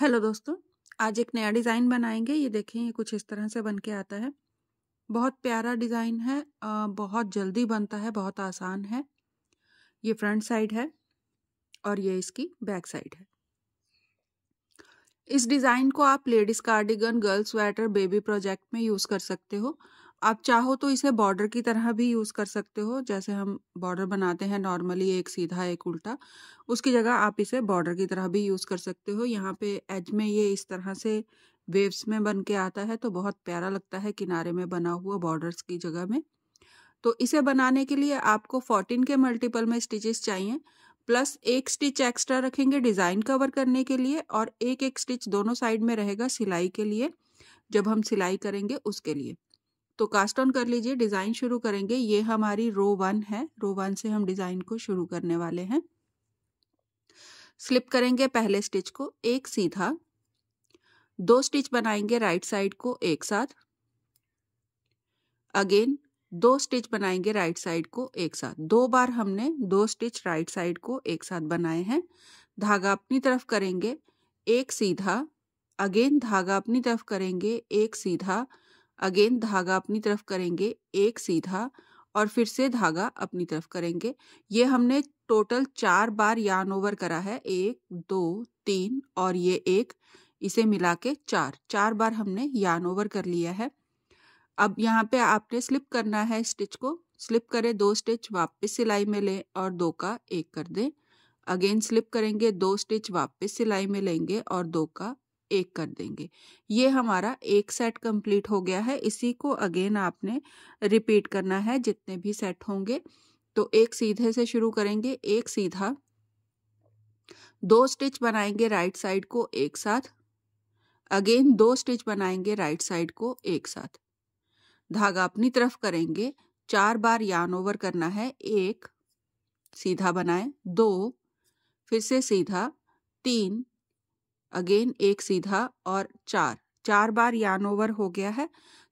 hello दोस्तों आज एक नया डिज़ाइन बनाएंगे ये देखें ये कुछ इस तरह से बन के आता है बहुत प्यारा डिज़ाइन है बहुत जल्दी बनता है बहुत आसान है ये फ्रंट साइड है और ये इसकी बैक साइड है इस डिज़ाइन को आप ladies cardigan girls sweater baby project में यूज़ कर सकते हो आप चाहो तो इसे बॉर्डर की तरह भी यूज़ कर सकते हो जैसे हम बॉर्डर बनाते हैं नॉर्मली एक सीधा एक उल्टा उसकी जगह आप इसे बॉर्डर की तरह भी यूज़ कर सकते हो यहाँ पे एज में ये इस तरह से वेव्स में बन के आता है तो बहुत प्यारा लगता है किनारे में बना हुआ बॉर्डर्स की जगह में तो इसे बनाने के लिए आपको फोर्टीन के मल्टीपल में स्टिचेस चाहिए प्लस एक स्टिच एक्स्ट्रा रखेंगे डिज़ाइन कवर करने के लिए और एक एक स्टिच दोनों साइड में रहेगा सिलाई के लिए जब हम सिलाई करेंगे उसके लिए तो कास्ट ऑन कर लीजिए डिज़ाइन शुरू करेंगे ये हमारी रो वन है रो वन से हम डिज़ाइन को शुरू करने वाले हैं स्लिप करेंगे पहले स्टिच को एक सीधा दो स्टिच बनाएंगे राइट साइड को एक साथ अगेन दो स्टिच बनाएंगे राइट साइड को एक साथ दो बार हमने दो स्टिच राइट साइड को एक साथ बनाए हैं धागा अपनी तरफ करेंगे एक सीधा अगेन धागा अपनी तरफ करेंगे एक सीधा अगेन धागा अपनी तरफ करेंगे एक सीधा और फिर से धागा अपनी तरफ करेंगे ये हमने टोटल चार बार यान ओवर करा है एक दो तीन और ये एक इसे मिला के चार चार बार हमने यान ओवर कर लिया है अब यहाँ पे आपने स्लिप करना है स्टिच को स्लिप करें दो स्टिच वापस सिलाई में लें और दो का एक कर दें अगेन स्लिप करेंगे दो स्टिच वापस सिलाई में लेंगे और दो का एक कर देंगे ये हमारा एक सेट कंप्लीट हो गया है इसी को अगेन आपने रिपीट करना है जितने भी सेट होंगे तो एक सीधे से शुरू करेंगे एक सीधा दो स्टिच बनाएंगे राइट साइड को एक साथ अगेन दो स्टिच बनाएंगे राइट साइड को एक साथ धागा अपनी तरफ करेंगे चार बार यान ओवर करना है एक सीधा बनाएं दो फिर से सीधा तीन अगेन एक सीधा और चार चार बार यान ओवर हो गया है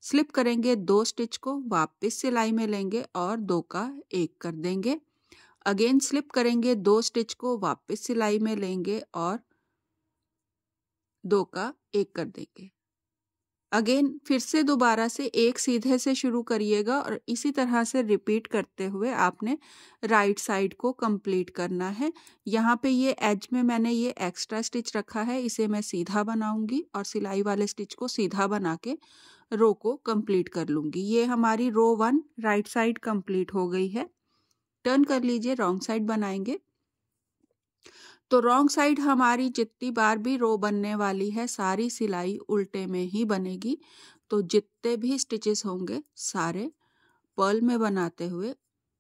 स्लिप करेंगे दो स्टिच को वापस सिलाई में लेंगे और दो का एक कर देंगे अगेन स्लिप करेंगे दो स्टिच को वापस सिलाई में लेंगे और दो का एक कर देंगे अगेन फिर से दोबारा से एक सीधे से शुरू करिएगा और इसी तरह से रिपीट करते हुए आपने राइट साइड को कंप्लीट करना है यहाँ पे ये एज में मैंने ये एक्स्ट्रा स्टिच रखा है इसे मैं सीधा बनाऊंगी और सिलाई वाले स्टिच को सीधा बना के रो को कंप्लीट कर लूँगी ये हमारी row one right side complete हो गई है टर्न कर लीजिए रॉन्ग साइड बनाएंगे तो रॉन्ग साइड हमारी जितनी बार भी रो बनने वाली है सारी सिलाई उल्टे में ही बनेगी तो जितने भी स्टिचेस होंगे सारे पर्ल में बनाते हुए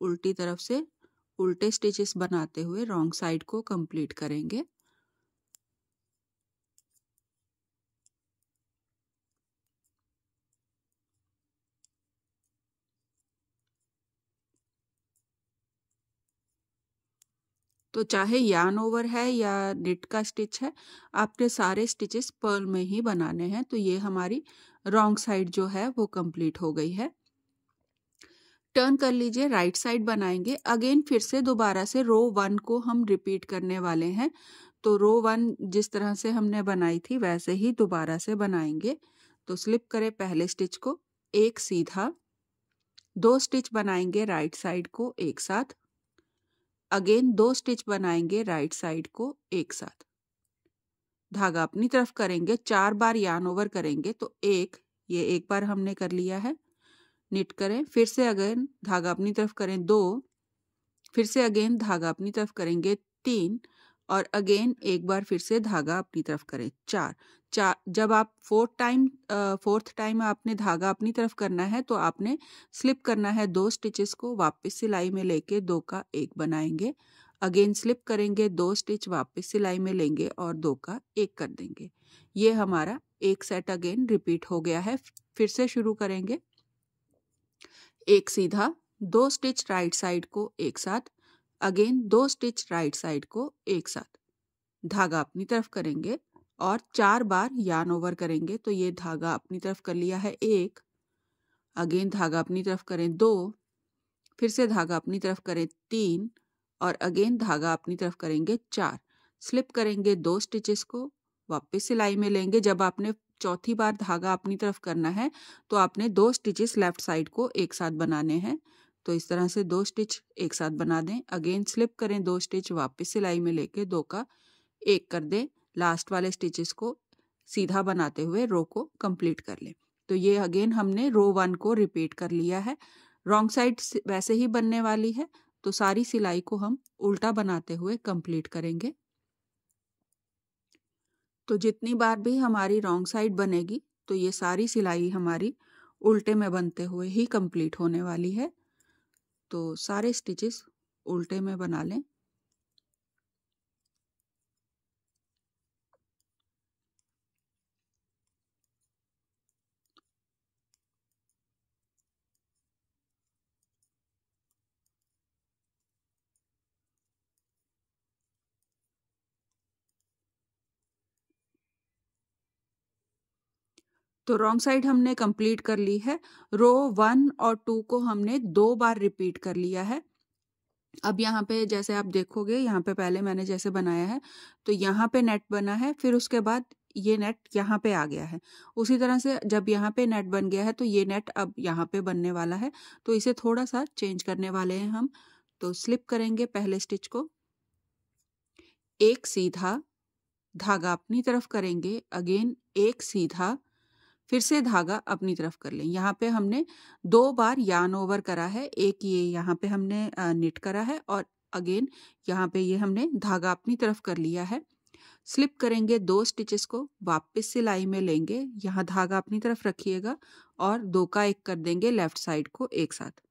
उल्टी तरफ से उल्टे स्टिचेस बनाते हुए रॉन्ग साइड को कंप्लीट करेंगे तो चाहे यान ओवर है या नेट का स्टिच है आपने सारे स्टिचेस पर्ल में ही बनाने हैं तो ये हमारी रॉन्ग साइड जो है वो कंप्लीट हो गई है टर्न कर लीजिए राइट साइड बनाएंगे अगेन फिर से दोबारा से रो वन को हम रिपीट करने वाले हैं तो रो वन जिस तरह से हमने बनाई थी वैसे ही दोबारा से बनाएंगे तो स्लिप करें पहले स्टिच को एक सीधा दो स्टिच बनाएंगे राइट साइड को एक साथ अगेन दो स्टिच बनाएंगे राइट साइड को एक साथ धागा अपनी तरफ करेंगे चार बार यान ओवर करेंगे तो एक ये एक बार हमने कर लिया है निट करें फिर से अगेन धागा अपनी तरफ करें दो फिर से अगेन धागा अपनी तरफ करेंगे तीन और अगेन एक बार फिर से धागा अपनी तरफ करें चार चार जब आप फोर्थ टाइम फोर्थ टाइम आपने धागा अपनी तरफ करना है तो आपने स्लिप करना है दो स्टिचेस को वापस सिलाई में लेके दो का एक बनाएंगे अगेन स्लिप करेंगे दो स्टिच वापस सिलाई में लेंगे और दो का एक कर देंगे ये हमारा एक सेट अगेन रिपीट हो गया है फिर से शुरू करेंगे एक सीधा दो स्टिच राइट साइड को एक साथ अगेन दो स्टिच राइट साइड को एक साथ धागा अपनी तरफ करेंगे और चार बार यान ओवर करेंगे तो ये धागा अपनी तरफ कर लिया है एक अगेन धागा अपनी तरफ करें दो फिर से धागा अपनी तरफ करें तीन और अगेन धागा अपनी तरफ करेंगे चार स्लिप करेंगे दो स्टिचेस को वापस सिलाई में लेंगे जब आपने चौथी बार धागा अपनी तरफ करना है तो आपने दो स्टिचेस लेफ्ट साइड को एक साथ बनाने हैं तो इस तरह से दो स्टिच एक साथ बना दें अगेन स्लिप करें दो स्टिच वापस सिलाई में लेके दो का एक कर दें लास्ट वाले स्टिचेस को सीधा बनाते हुए रो को कंप्लीट कर लें तो ये अगेन हमने रो वन को रिपीट कर लिया है रॉन्ग साइड वैसे ही बनने वाली है तो सारी सिलाई को हम उल्टा बनाते हुए कंप्लीट करेंगे तो जितनी बार भी हमारी रॉन्ग साइड बनेगी तो ये सारी सिलाई हमारी उल्टे में बनते हुए ही कंप्लीट होने वाली है तो सारे स्टिचेस उल्टे में बना लें तो रॉन्ग साइड हमने कंप्लीट कर ली है रो वन और टू को हमने दो बार रिपीट कर लिया है अब यहाँ पे जैसे आप देखोगे यहाँ पे पहले मैंने जैसे बनाया है तो यहाँ पे नेट बना है फिर उसके बाद ये नेट यहाँ पे आ गया है उसी तरह से जब यहाँ पे नेट बन गया है तो ये नेट अब यहाँ पे बनने वाला है तो इसे थोड़ा सा चेंज करने वाले हैं हम तो स्लिप करेंगे पहले स्टिच को एक सीधा धागा अपनी तरफ करेंगे अगेन एक सीधा फिर से धागा अपनी तरफ कर लें यहाँ पे हमने दो बार यान ओवर करा है एक ये यहाँ पे हमने निट करा है और अगेन यहाँ पे ये हमने धागा अपनी तरफ कर लिया है स्लिप करेंगे दो स्टिचेस को वापस सिलाई में लेंगे यहाँ धागा अपनी तरफ रखिएगा और दो का एक कर देंगे लेफ्ट साइड को एक साथ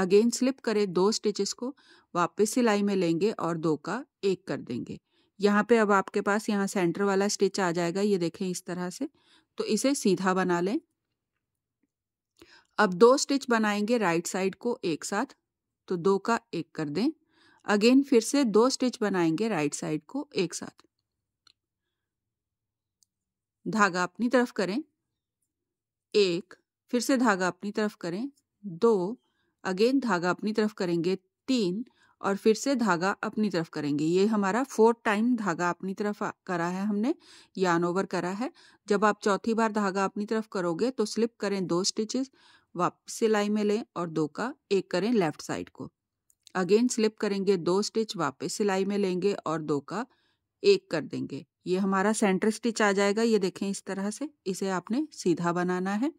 अगेन स्लिप करें दो स्टिचेस को वापस सिलाई में लेंगे और दो का एक कर देंगे यहाँ पे अब आपके पास यहाँ सेंटर वाला स्टिच आ जाएगा ये देखें इस तरह से तो इसे सीधा बना लें अब दो स्टिच बनाएंगे राइट साइड को एक साथ तो दो का एक कर दें अगेन फिर से दो स्टिच बनाएंगे राइट साइड को एक साथ धागा अपनी तरफ करें एक फिर से धागा अपनी तरफ करें दो अगेन धागा अपनी तरफ करेंगे तीन और फिर से धागा अपनी तरफ करेंगे ये हमारा फोर्थ टाइम धागा अपनी तरफ करा है हमने यान ओवर करा है जब आप चौथी बार धागा अपनी तरफ करोगे तो स्लिप करें दो स्टिचेस वापस सिलाई में लें और दो का एक करें लेफ्ट साइड को अगेन स्लिप करेंगे दो स्टिच वापस सिलाई में लेंगे और दो का एक कर देंगे ये हमारा सेंटर स्टिच आ जाएगा ये देखें इस तरह से इसे आपने सीधा बनाना है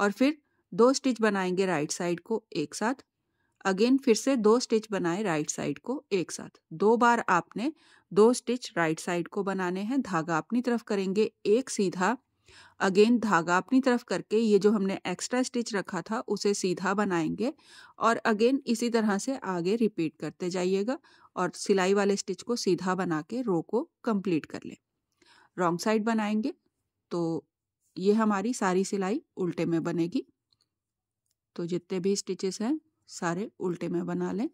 और फिर दो स्टिच बनाएंगे राइट साइड को एक साथ अगेन फिर से दो स्टिच बनाए राइट साइड को एक साथ दो बार आपने दो स्टिच राइट साइड को बनाने हैं धागा अपनी तरफ करेंगे एक सीधा अगेन धागा अपनी तरफ करके ये जो हमने एक्स्ट्रा स्टिच रखा था उसे सीधा बनाएंगे और अगेन इसी तरह से आगे रिपीट करते जाइएगा और सिलाई वाले स्टिच को सीधा बना के रो को कंप्लीट कर लें रॉन्ग साइड बनाएंगे तो ये हमारी सारी सिलाई उल्टे में बनेगी तो जितने भी स्टिचेस हैं सारे उल्टे में बना लें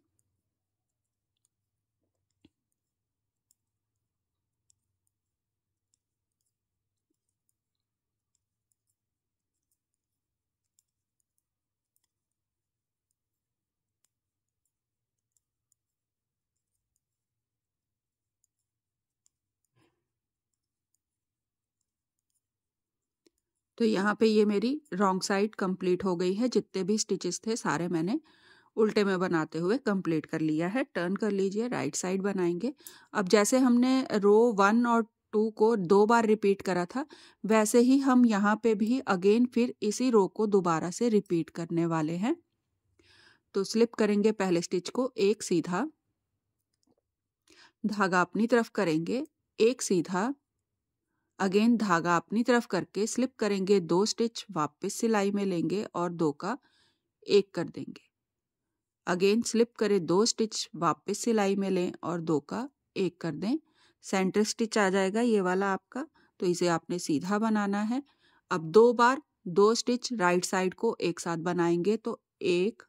तो यहाँ पे ये मेरी रॉन्ग साइड कंप्लीट हो गई है जितने भी स्टिचेस थे सारे मैंने उल्टे में बनाते हुए कंप्लीट कर लिया है टर्न कर लीजिए राइट साइड बनाएंगे अब जैसे हमने रो वन और टू को दो बार रिपीट करा था वैसे ही हम यहाँ पे भी अगेन फिर इसी रो को दोबारा से रिपीट करने वाले हैं तो स्लिप करेंगे पहले स्टिच को एक सीधा धागा अपनी तरफ करेंगे एक सीधा अगेन धागा अपनी तरफ करके स्लिप करेंगे दो स्टिच वापस सिलाई में लेंगे और दो का एक कर देंगे अगेन स्लिप करें दो स्टिच वापस सिलाई में लें और दो का एक कर दें सेंटर स्टिच आ जाएगा ये वाला आपका तो इसे आपने सीधा बनाना है अब दो बार दो स्टिच राइट साइड को एक साथ बनाएंगे तो एक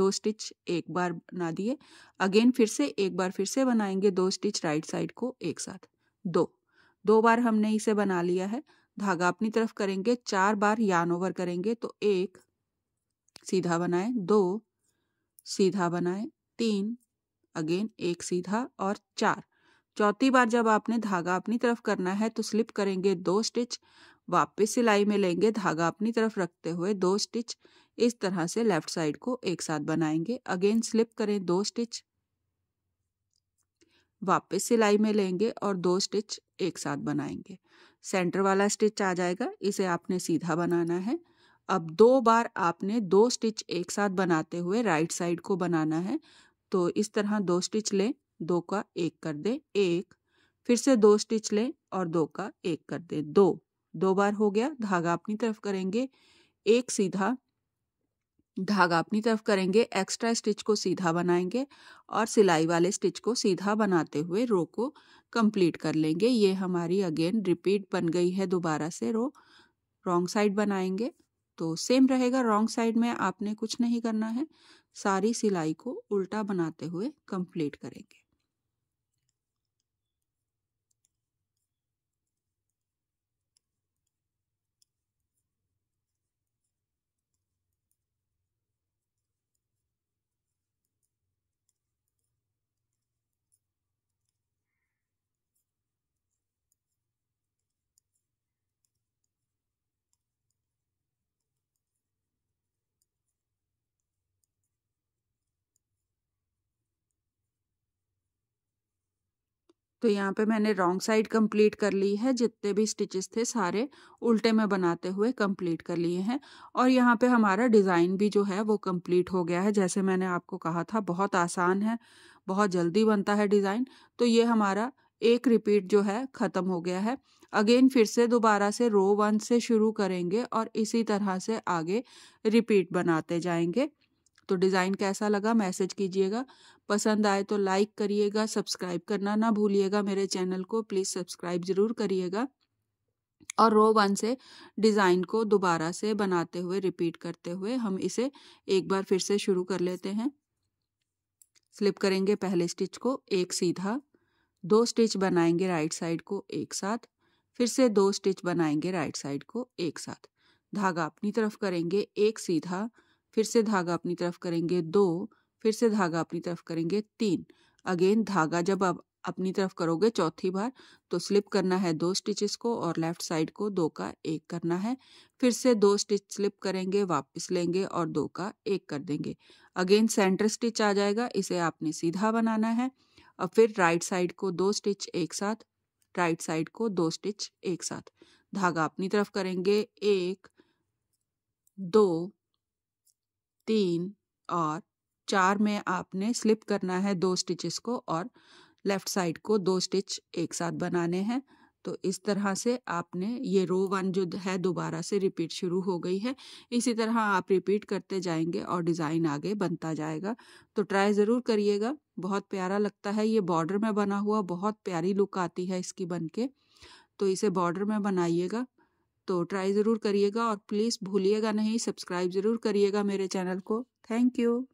दो स्टिच एक बार बना दिए अगेन फिर से एक बार फिर से बनाएंगे दो स्टिच राइट साइड को एक साथ दो दो बार हमने इसे बना लिया है धागा अपनी तरफ करेंगे चार बार यान ओवर करेंगे तो एक सीधा बनाएं दो सीधा बनाए तीन अगेन एक सीधा और चार चौथी बार जब आपने धागा अपनी तरफ करना है तो स्लिप करेंगे दो स्टिच वापस सिलाई में लेंगे धागा अपनी तरफ रखते हुए दो स्टिच इस तरह से लेफ्ट साइड को एक साथ बनाएंगे अगेन स्लिप करें दो स्टिच वापस सिलाई में लेंगे और दो स्टिच एक साथ बनाएंगे सेंटर वाला स्टिच आ जाएगा इसे आपने सीधा बनाना है अब दो बार आपने दो स्टिच एक साथ बनाते हुए राइट साइड को बनाना है तो इस तरह दो स्टिच लें दो का एक कर दें एक फिर से दो स्टिच लें और दो का एक कर दें दो दो बार हो गया धागा अपनी तरफ करेंगे एक सीधा धागा अपनी तरफ करेंगे एक्स्ट्रा स्टिच को सीधा बनाएंगे और सिलाई वाले स्टिच को सीधा बनाते हुए रो को कंप्लीट कर लेंगे ये हमारी अगेन रिपीट बन गई है दोबारा से रो रॉन्ग साइड बनाएंगे तो सेम रहेगा रॉन्ग साइड में आपने कुछ नहीं करना है सारी सिलाई को उल्टा बनाते हुए कंप्लीट करेंगे तो यहाँ पे मैंने रॉन्ग साइड कंप्लीट कर ली है जितने भी स्टिचेस थे सारे उल्टे में बनाते हुए कंप्लीट कर लिए हैं और यहाँ पे हमारा डिज़ाइन भी जो है वो कंप्लीट हो गया है जैसे मैंने आपको कहा था बहुत आसान है बहुत जल्दी बनता है डिज़ाइन तो ये हमारा एक रिपीट जो है ख़त्म हो गया है अगेन फिर से दोबारा से रो वन से शुरू करेंगे और इसी तरह से आगे रिपीट बनाते जाएंगे तो डिज़ाइन कैसा लगा मैसेज कीजिएगा पसंद आए तो लाइक करिएगा सब्सक्राइब करना ना भूलिएगा मेरे चैनल को प्लीज़ सब्सक्राइब ज़रूर करिएगा और रो वन से डिज़ाइन को दोबारा से बनाते हुए रिपीट करते हुए हम इसे एक बार फिर से शुरू कर लेते हैं स्लिप करेंगे पहले स्टिच को एक सीधा दो स्टिच बनाएंगे राइट साइड को एक साथ फिर से दो स्टिच बनाएंगे राइट साइड को एक साथ धागा अपनी तरफ करेंगे एक सीधा फिर से धागा अपनी तरफ करेंगे दो फिर से धागा अपनी तरफ करेंगे तीन अगेन धागा जब आप अपनी तरफ करोगे चौथी बार तो स्लिप करना है दो स्टिचेस को और लेफ्ट साइड को दो का एक करना है फिर से दो स्टिच स्लिप करेंगे वापस लेंगे और दो का एक कर देंगे अगेन सेंटर स्टिच आ जाएगा इसे आपने सीधा बनाना है और फिर राइट साइड को दो स्टिच एक साथ राइट साइड को दो स्टिच एक साथ धागा अपनी तरफ करेंगे एक दो तीन और चार में आपने स्लिप करना है दो स्टिचेस को और लेफ्ट साइड को दो स्टिच एक साथ बनाने हैं तो इस तरह से आपने ये रो वन जो है दोबारा से रिपीट शुरू हो गई है इसी तरह आप रिपीट करते जाएंगे और डिज़ाइन आगे बनता जाएगा तो ट्राई ज़रूर करिएगा बहुत प्यारा लगता है ये बॉर्डर में बना हुआ बहुत प्यारी लुक आती है इसकी बन के तो इसे बॉर्डर में बनाइएगा तो ट्राई ज़रूर करिएगा और प्लीज़ भूलिएगा नहीं सब्सक्राइब ज़रूर करिएगा मेरे चैनल को थैंक यू